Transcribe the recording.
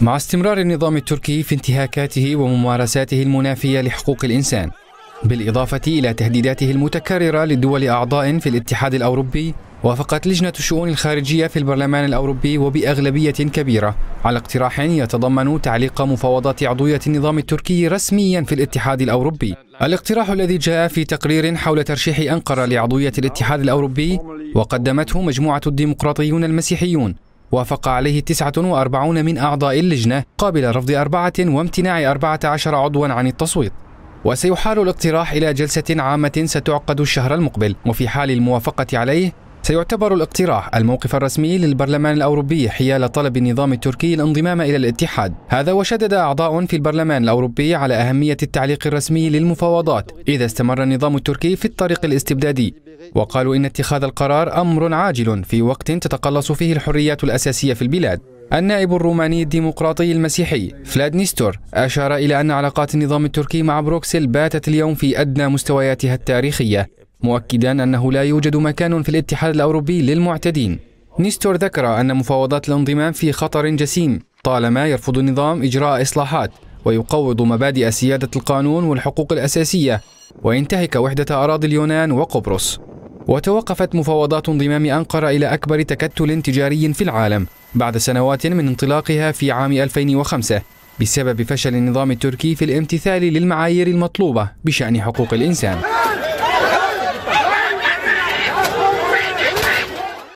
مع استمرار النظام التركي في انتهاكاته وممارساته المنافية لحقوق الإنسان بالإضافة إلى تهديداته المتكررة لدول أعضاء في الاتحاد الأوروبي وافقت لجنة الشؤون الخارجية في البرلمان الأوروبي وبأغلبية كبيرة على اقتراح يتضمن تعليق مفاوضات عضوية النظام التركي رسميا في الاتحاد الأوروبي الاقتراح الذي جاء في تقرير حول ترشيح أنقرة لعضوية الاتحاد الأوروبي وقدمته مجموعة الديمقراطيون المسيحيون وافق عليه 49 من أعضاء اللجنة قابل رفض أربعة وامتناع 14 عضوا عن التصويت وسيحال الاقتراح إلى جلسة عامة ستعقد الشهر المقبل وفي حال الموافقة عليه سيعتبر الاقتراح الموقف الرسمي للبرلمان الأوروبي حيال طلب النظام التركي الانضمام إلى الاتحاد هذا وشدد أعضاء في البرلمان الأوروبي على أهمية التعليق الرسمي للمفاوضات إذا استمر النظام التركي في الطريق الاستبدادي وقالوا إن اتخاذ القرار أمر عاجل في وقت تتقلص فيه الحريات الأساسية في البلاد النائب الروماني الديمقراطي المسيحي فلاد نيستور أشار إلى أن علاقات النظام التركي مع بروكسل باتت اليوم في أدنى مستوياتها التاريخية مؤكدا أنه لا يوجد مكان في الاتحاد الأوروبي للمعتدين نيستور ذكر أن مفاوضات الانضمام في خطر جسيم طالما يرفض النظام إجراء إصلاحات ويقوض مبادئ سيادة القانون والحقوق الأساسية وينتهك وحدة أراضي اليونان وقبرص وتوقفت مفاوضات انضمام أنقرة إلى أكبر تكتل تجاري في العالم بعد سنوات من انطلاقها في عام 2005 بسبب فشل النظام التركي في الامتثال للمعايير المطلوبة بشأن حقوق الإنسان